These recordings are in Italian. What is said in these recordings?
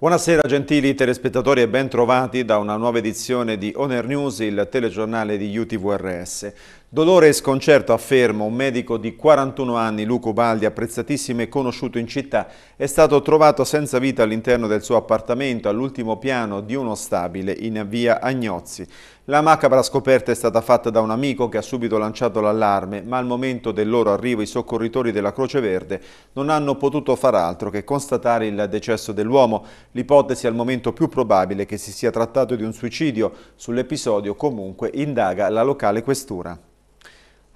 Buonasera gentili telespettatori e ben trovati da una nuova edizione di Oner News, il telegiornale di UTVRS. Dolore e sconcerto, afferma un medico di 41 anni, Luco Baldi, apprezzatissimo e conosciuto in città, è stato trovato senza vita all'interno del suo appartamento all'ultimo piano di uno stabile in via Agnozzi. La macabra scoperta è stata fatta da un amico che ha subito lanciato l'allarme, ma al momento del loro arrivo i soccorritori della Croce Verde non hanno potuto far altro che constatare il decesso dell'uomo, l'ipotesi al momento più probabile che si sia trattato di un suicidio. Sull'episodio comunque indaga la locale questura.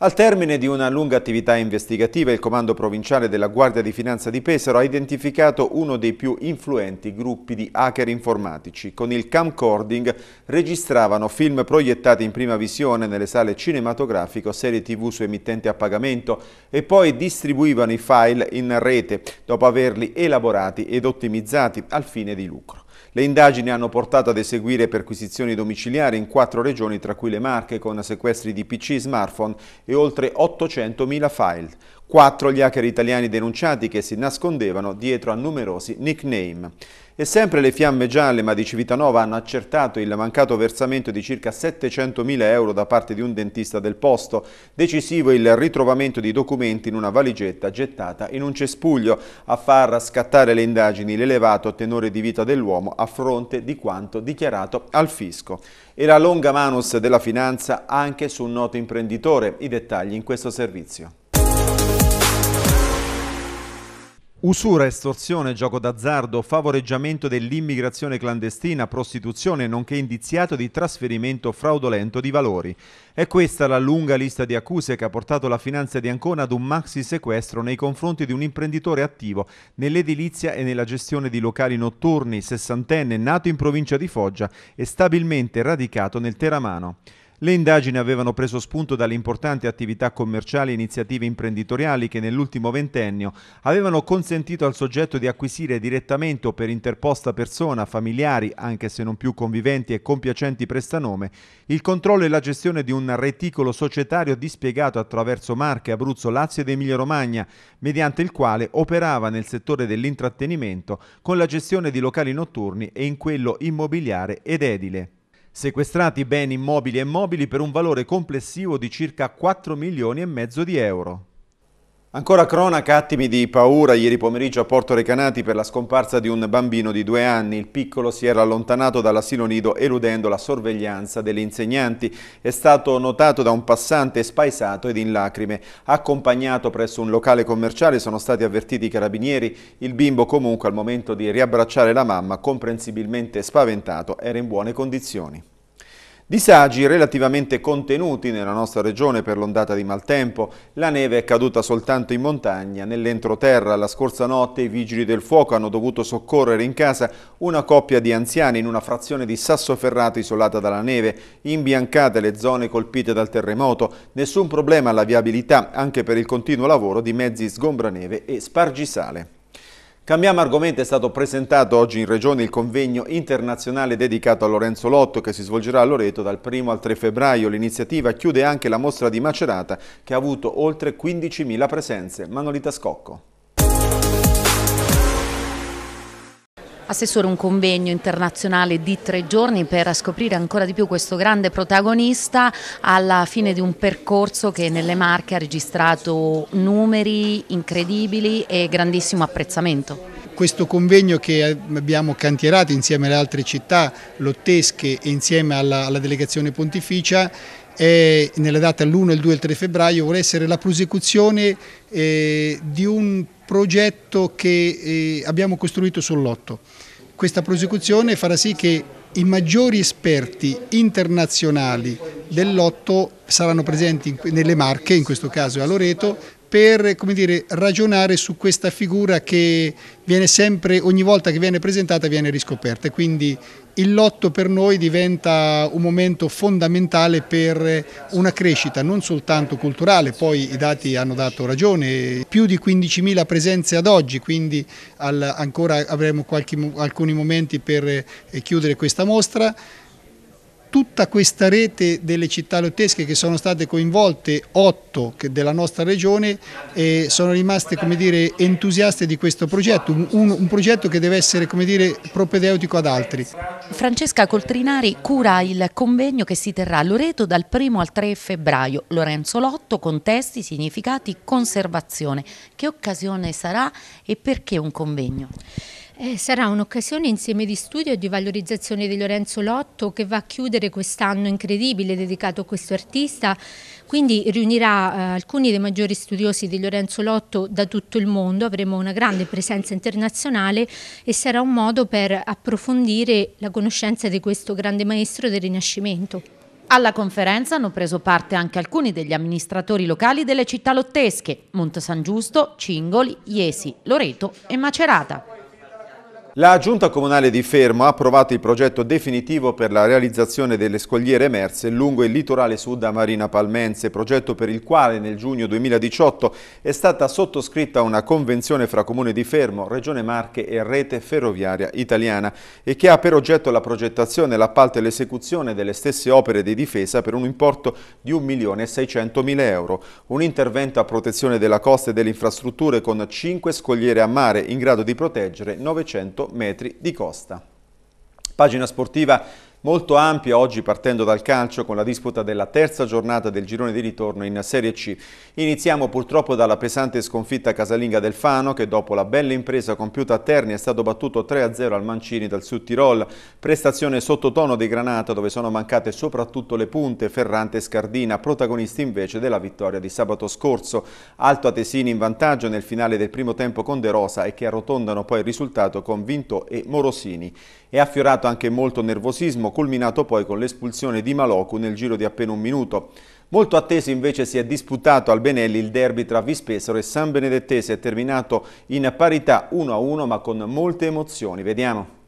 Al termine di una lunga attività investigativa, il Comando Provinciale della Guardia di Finanza di Pesaro ha identificato uno dei più influenti gruppi di hacker informatici. Con il camcording registravano film proiettati in prima visione nelle sale cinematografiche o serie tv su emittenti a pagamento e poi distribuivano i file in rete dopo averli elaborati ed ottimizzati al fine di lucro. Le indagini hanno portato ad eseguire perquisizioni domiciliari in quattro regioni, tra cui le Marche, con sequestri di PC, smartphone e oltre 800.000 file. Quattro gli hacker italiani denunciati che si nascondevano dietro a numerosi nickname. E sempre le fiamme gialle ma di Civitanova hanno accertato il mancato versamento di circa 700.000 euro da parte di un dentista del posto. Decisivo il ritrovamento di documenti in una valigetta gettata in un cespuglio a far scattare le indagini l'elevato tenore di vita dell'uomo a fronte di quanto dichiarato al fisco. E la longa manus della finanza anche su un noto imprenditore. I dettagli in questo servizio. Usura, estorsione, gioco d'azzardo, favoreggiamento dell'immigrazione clandestina, prostituzione, nonché indiziato di trasferimento fraudolento di valori. È questa la lunga lista di accuse che ha portato la finanza di Ancona ad un maxi sequestro nei confronti di un imprenditore attivo nell'edilizia e nella gestione di locali notturni, sessantenne, nato in provincia di Foggia e stabilmente radicato nel Teramano. Le indagini avevano preso spunto dalle importanti attività commerciali e iniziative imprenditoriali che nell'ultimo ventennio avevano consentito al soggetto di acquisire direttamente o per interposta persona, familiari, anche se non più conviventi e compiacenti prestanome, il controllo e la gestione di un reticolo societario dispiegato attraverso Marche, Abruzzo, Lazio ed Emilia-Romagna, mediante il quale operava nel settore dell'intrattenimento con la gestione di locali notturni e in quello immobiliare ed edile sequestrati beni immobili e mobili per un valore complessivo di circa 4 milioni e mezzo di euro. Ancora cronaca, attimi di paura ieri pomeriggio a Porto Recanati per la scomparsa di un bambino di due anni. Il piccolo si era allontanato dall'asilo nido eludendo la sorveglianza degli insegnanti. È stato notato da un passante spaesato ed in lacrime. Accompagnato presso un locale commerciale sono stati avvertiti i carabinieri. Il bimbo comunque al momento di riabbracciare la mamma, comprensibilmente spaventato, era in buone condizioni. Disagi relativamente contenuti nella nostra regione per l'ondata di maltempo. La neve è caduta soltanto in montagna, nell'entroterra. La scorsa notte i vigili del fuoco hanno dovuto soccorrere in casa una coppia di anziani in una frazione di Sassoferrato isolata dalla neve, imbiancate le zone colpite dal terremoto. Nessun problema alla viabilità, anche per il continuo lavoro di mezzi sgombraneve e spargisale. Cambiamo argomento, è stato presentato oggi in Regione il convegno internazionale dedicato a Lorenzo Lotto che si svolgerà a Loreto dal 1 al 3 febbraio. L'iniziativa chiude anche la mostra di Macerata che ha avuto oltre 15.000 presenze. Manolita Scocco. Assessore, un convegno internazionale di tre giorni per scoprire ancora di più questo grande protagonista alla fine di un percorso che nelle Marche ha registrato numeri incredibili e grandissimo apprezzamento. Questo convegno che abbiamo cantierato insieme alle altre città lottesche e insieme alla, alla delegazione pontificia è, nella data l'1, il 2 e il 3 febbraio vuole essere la prosecuzione eh, di un progetto che eh, abbiamo costruito sull'otto. Questa prosecuzione farà sì che i maggiori esperti internazionali dell'otto saranno presenti nelle Marche, in questo caso a Loreto, per dire, ragionare su questa figura che viene sempre, ogni volta che viene presentata viene riscoperta. Quindi il lotto per noi diventa un momento fondamentale per una crescita non soltanto culturale, poi i dati hanno dato ragione, più di 15.000 presenze ad oggi, quindi ancora avremo qualche, alcuni momenti per eh, chiudere questa mostra tutta questa rete delle città lottesche che sono state coinvolte, otto della nostra regione, eh, sono rimaste dire, entusiaste di questo progetto, un, un progetto che deve essere dire, propedeutico ad altri. Francesca Coltrinari cura il convegno che si terrà a Loreto dal 1 al 3 febbraio. Lorenzo Lotto, contesti, significati, conservazione. Che occasione sarà e perché un convegno? Eh, sarà un'occasione insieme di studio e di valorizzazione di Lorenzo Lotto che va a chiudere quest'anno incredibile dedicato a questo artista, quindi riunirà eh, alcuni dei maggiori studiosi di Lorenzo Lotto da tutto il mondo, avremo una grande presenza internazionale e sarà un modo per approfondire la conoscenza di questo grande maestro del Rinascimento. Alla conferenza hanno preso parte anche alcuni degli amministratori locali delle città lottesche, Monte San Giusto, Cingoli, Iesi, Loreto e Macerata. La Giunta Comunale di Fermo ha approvato il progetto definitivo per la realizzazione delle scogliere emerse lungo il litorale sud a Marina Palmense, progetto per il quale nel giugno 2018 è stata sottoscritta una convenzione fra Comune di Fermo, Regione Marche e Rete Ferroviaria Italiana e che ha per oggetto la progettazione, l'appalto e l'esecuzione delle stesse opere di difesa per un importo di 1.600.000 euro. Un intervento a protezione della costa e delle infrastrutture con 5 scogliere a mare in grado di proteggere 900 metri di costa. Pagina sportiva molto ampia oggi partendo dal calcio con la disputa della terza giornata del girone di ritorno in Serie C. Iniziamo purtroppo dalla pesante sconfitta casalinga del Fano che dopo la bella impresa compiuta a Terni è stato battuto 3-0 al Mancini dal Sud Tirol, prestazione sottotono dei Granata dove sono mancate soprattutto le punte Ferrante e Scardina, protagonisti invece della vittoria di sabato scorso. Alto Tesini in vantaggio nel finale del primo tempo con De Rosa e che arrotondano poi il risultato con Vinto e Morosini. È affiorato anche molto nervosismo, culminato poi con l'espulsione di Maloku nel giro di appena un minuto. Molto atteso invece si è disputato al Benelli il derby tra Vispesaro e San Benedettese, è terminato in parità 1-1 ma con molte emozioni. Vediamo.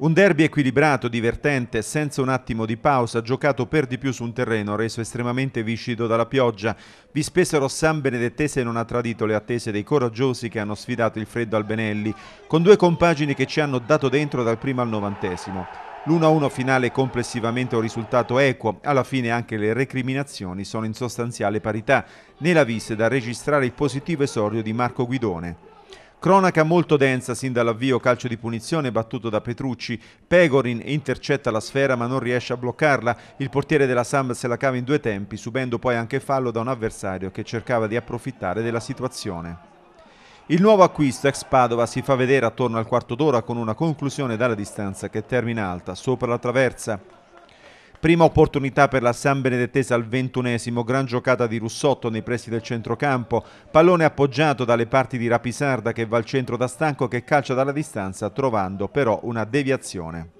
Un derby equilibrato, divertente, senza un attimo di pausa, giocato per di più su un terreno reso estremamente viscido dalla pioggia. Vi spesero San Benedettese non ha tradito le attese dei coraggiosi che hanno sfidato il freddo Albenelli, con due compagini che ci hanno dato dentro dal primo al novantesimo. L'1-1 finale complessivamente un risultato equo, alla fine anche le recriminazioni sono in sostanziale parità, nella la visse da registrare il positivo esordio di Marco Guidone. Cronaca molto densa sin dall'avvio, calcio di punizione battuto da Petrucci, Pegorin intercetta la sfera ma non riesce a bloccarla, il portiere della Samp se la cava in due tempi, subendo poi anche fallo da un avversario che cercava di approfittare della situazione. Il nuovo acquisto ex Padova si fa vedere attorno al quarto d'ora con una conclusione dalla distanza che termina alta, sopra la traversa. Prima opportunità per la San Benedettese al ventunesimo, gran giocata di Russotto nei pressi del centrocampo, pallone appoggiato dalle parti di Rapisarda che va al centro da stanco che calcia dalla distanza trovando però una deviazione.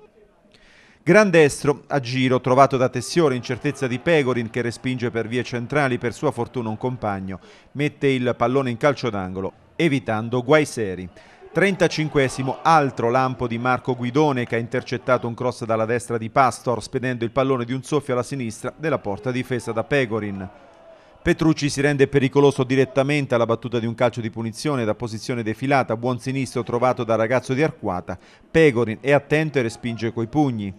Gran destro a giro trovato da Tessiore, incertezza di Pegorin che respinge per vie centrali, per sua fortuna un compagno, mette il pallone in calcio d'angolo, evitando guai seri. 35 altro lampo di Marco Guidone che ha intercettato un cross dalla destra di Pastor spedendo il pallone di un soffio alla sinistra della porta difesa da Pegorin. Petrucci si rende pericoloso direttamente alla battuta di un calcio di punizione da posizione defilata, buon sinistro trovato dal ragazzo di Arquata. Pegorin è attento e respinge coi pugni.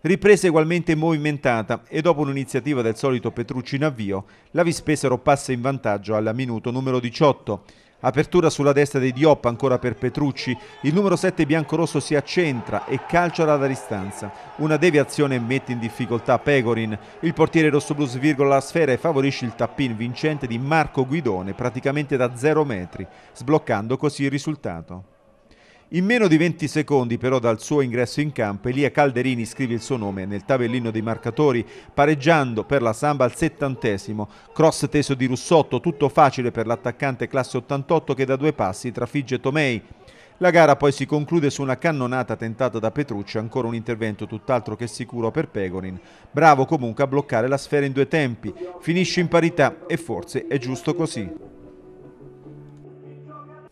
Ripresa ugualmente movimentata e dopo un'iniziativa del solito Petrucci in avvio, la Vispesero passa in vantaggio al minuto numero 18. Apertura sulla destra di Diop ancora per Petrucci, il numero 7 biancorosso si accentra e calcia dalla distanza. Una deviazione mette in difficoltà Pegorin, il portiere rossoblù svirgola la sfera e favorisce il tappin vincente di Marco Guidone praticamente da 0 metri, sbloccando così il risultato. In meno di 20 secondi però dal suo ingresso in campo Elia Calderini scrive il suo nome nel tabellino dei marcatori pareggiando per la Samba al settantesimo, cross teso di Russotto, tutto facile per l'attaccante classe 88 che da due passi trafigge Tomei. La gara poi si conclude su una cannonata tentata da Petrucci, ancora un intervento tutt'altro che sicuro per Pegorin. Bravo comunque a bloccare la sfera in due tempi, finisce in parità e forse è giusto così.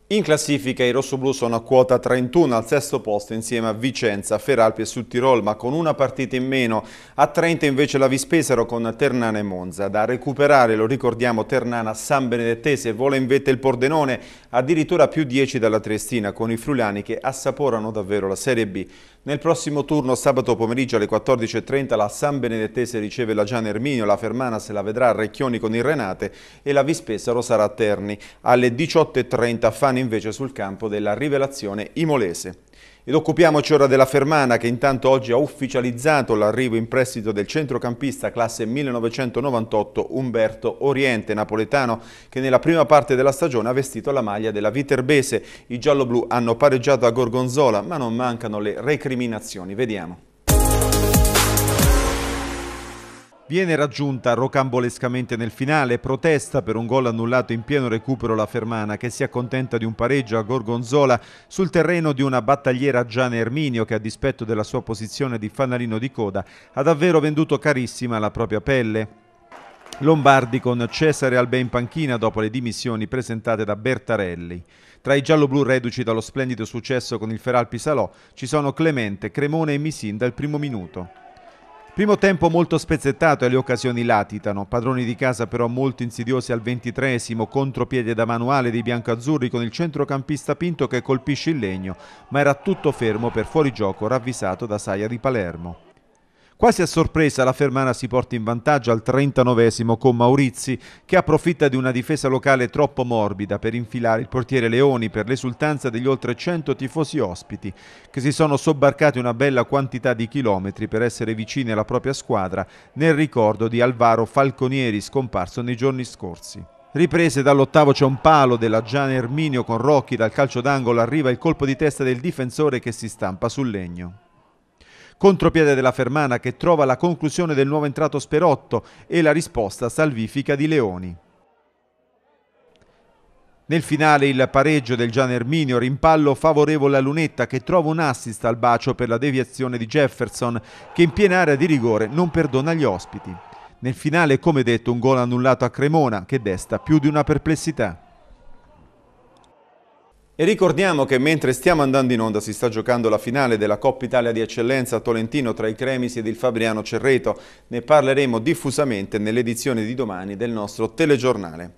In classifica i rossoblù sono a quota 31 al sesto posto insieme a Vicenza, Feralpi e Sudtirol ma con una partita in meno. A 30 invece la Vispesaro con Ternana e Monza. Da recuperare, lo ricordiamo, Ternana San Benedettese, vola in vetta il Pordenone, addirittura più 10 dalla Triestina con i friulani che assaporano davvero la Serie B. Nel prossimo turno, sabato pomeriggio alle 14.30, la San Benedettese riceve la Gian Erminio, la Fermana se la vedrà a Recchioni con il Renate e la Vispesaro sarà a Terni. Alle 18.30 fanno invece sul campo della rivelazione imolese. Ed occupiamoci ora della Fermana che intanto oggi ha ufficializzato l'arrivo in prestito del centrocampista classe 1998 Umberto Oriente napoletano che nella prima parte della stagione ha vestito la maglia della Viterbese. I gialloblu hanno pareggiato a Gorgonzola ma non mancano le recriminazioni. Vediamo. Viene raggiunta rocambolescamente nel finale, protesta per un gol annullato in pieno recupero la Fermana che si accontenta di un pareggio a Gorgonzola sul terreno di una battagliera Gian Erminio che a dispetto della sua posizione di fanalino di coda ha davvero venduto carissima la propria pelle. Lombardi con Cesare Albe in panchina dopo le dimissioni presentate da Bertarelli. Tra i gialloblu reduci dallo splendido successo con il Feralpi Salò ci sono Clemente, Cremone e Misin dal primo minuto. Primo tempo molto spezzettato e le occasioni latitano, padroni di casa però molto insidiosi al ventitresimo, contropiede da manuale dei biancazzurri con il centrocampista Pinto che colpisce il legno, ma era tutto fermo per fuorigioco ravvisato da Saia di Palermo. Quasi a sorpresa la Fermana si porta in vantaggio al 39esimo con Maurizi che approfitta di una difesa locale troppo morbida per infilare il portiere Leoni per l'esultanza degli oltre 100 tifosi ospiti che si sono sobbarcati una bella quantità di chilometri per essere vicini alla propria squadra nel ricordo di Alvaro Falconieri scomparso nei giorni scorsi. Riprese dall'ottavo c'è un palo della Gian Erminio con Rocchi dal calcio d'angolo arriva il colpo di testa del difensore che si stampa sul legno. Contropiede della Fermana che trova la conclusione del nuovo entrato Sperotto e la risposta salvifica di Leoni. Nel finale il pareggio del Gian Erminio, rimpallo favorevole a Lunetta che trova un assist al bacio per la deviazione di Jefferson che in piena area di rigore non perdona gli ospiti. Nel finale, come detto, un gol annullato a Cremona che desta più di una perplessità. E ricordiamo che mentre stiamo andando in onda si sta giocando la finale della Coppa Italia di Eccellenza a Tolentino tra i Cremisi ed il Fabriano Cerreto. Ne parleremo diffusamente nell'edizione di domani del nostro telegiornale.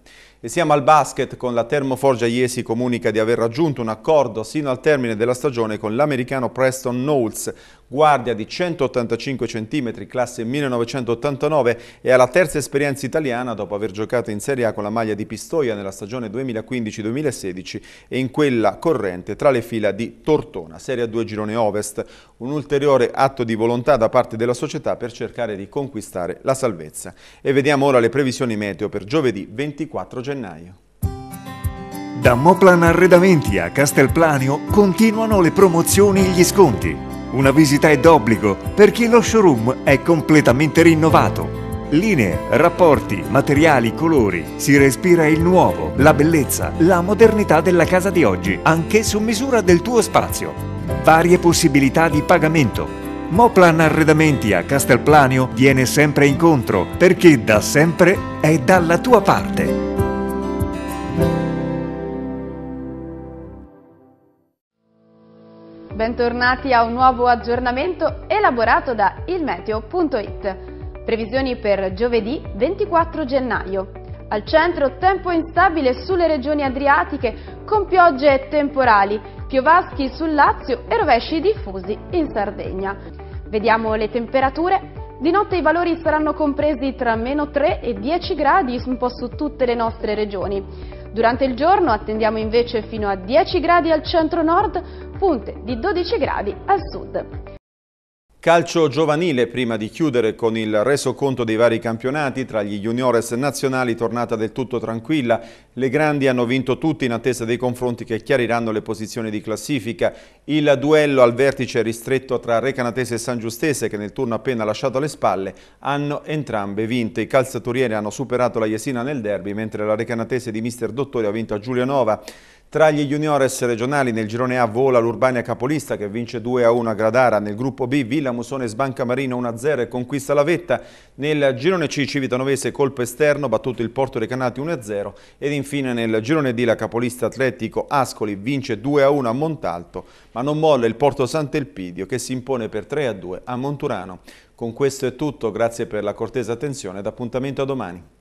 E siamo al basket con la Termoforgia Iesi comunica di aver raggiunto un accordo sino al termine della stagione con l'americano Preston Knowles, guardia di 185 cm, classe 1989 e alla terza esperienza italiana dopo aver giocato in Serie A con la maglia di Pistoia nella stagione 2015-2016 e in quella corrente tra le fila di Tortona, Serie 2 Girone Ovest, un ulteriore atto di volontà da parte della società per cercare di conquistare la salvezza. E vediamo ora le previsioni meteo per giovedì 24 gennaio gennaio. Da Moplan Arredamenti a Castelplanio continuano le promozioni e gli sconti. Una visita è d'obbligo perché lo showroom è completamente rinnovato. Linee, rapporti, materiali, colori. Si respira il nuovo, la bellezza, la modernità della casa di oggi, anche su misura del tuo spazio. Varie possibilità di pagamento. Moplan Arredamenti a Castelplanio viene sempre incontro perché da sempre è dalla tua parte. bentornati a un nuovo aggiornamento elaborato da ilmeteo.it. Previsioni per giovedì 24 gennaio. Al centro tempo instabile sulle regioni adriatiche con piogge temporali, piovaschi sul Lazio e rovesci diffusi in Sardegna. Vediamo le temperature. Di notte i valori saranno compresi tra meno 3 e 10 gradi un po' su tutte le nostre regioni. Durante il giorno attendiamo invece fino a 10 gradi al centro-nord, punte di 12 gradi al sud. Calcio giovanile, prima di chiudere con il resoconto dei vari campionati, tra gli juniores nazionali tornata del tutto tranquilla. Le grandi hanno vinto tutti in attesa dei confronti che chiariranno le posizioni di classifica. Il duello al vertice ristretto tra Recanatese e San Giustese, che nel turno appena lasciato alle spalle, hanno entrambe vinte. I calzaturieri hanno superato la Yesina nel derby, mentre la Recanatese di mister Dottori ha vinto a Giulianova. Tra gli juniores regionali nel girone A vola l'Urbania capolista che vince 2-1 a Gradara, nel gruppo B Villa Musone sbanca Marino 1-0 e conquista la vetta, nel girone C Civitanovese colpo esterno battuto il Porto dei Canati 1-0 ed infine nel girone D la capolista atletico Ascoli vince 2-1 a Montalto ma non molla il Porto Sant'Elpidio che si impone per 3-2 a Monturano. Con questo è tutto, grazie per la cortesa attenzione ed appuntamento a domani.